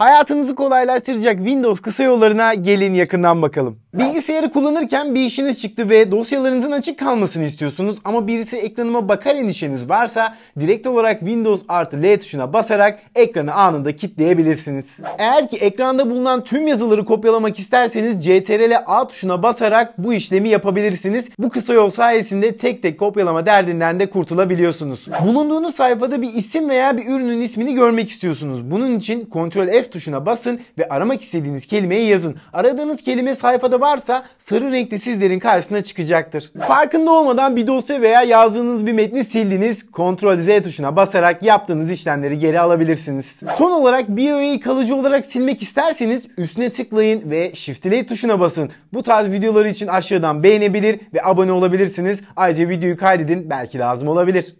Hayatınızı kolaylaştıracak Windows kısa yollarına gelin yakından bakalım. Bilgisayarı kullanırken bir işiniz çıktı ve dosyalarınızın açık kalmasını istiyorsunuz ama birisi ekranıma bakar endişeniz varsa direkt olarak Windows artı L tuşuna basarak ekranı anında kilitleyebilirsiniz. Eğer ki ekranda bulunan tüm yazıları kopyalamak isterseniz CTRL A tuşuna basarak bu işlemi yapabilirsiniz. Bu kısa yol sayesinde tek tek kopyalama derdinden de kurtulabiliyorsunuz. Bulunduğunuz sayfada bir isim veya bir ürünün ismini görmek istiyorsunuz. Bunun için Ctrl F tuşuna basın ve aramak istediğiniz kelimeyi yazın. Aradığınız kelime sayfada varsa sarı renkte sizlerin karşısına çıkacaktır. Farkında olmadan bir dosya veya yazdığınız bir metni sildiniz. Ctrl Z tuşuna basarak yaptığınız işlemleri geri alabilirsiniz. Son olarak bir öğeyi kalıcı olarak silmek isterseniz üstüne tıklayın ve Shift Delete tuşuna basın. Bu tarz videolar için aşağıdan beğenebilir ve abone olabilirsiniz. Ayrıca videoyu kaydedin belki lazım olabilir.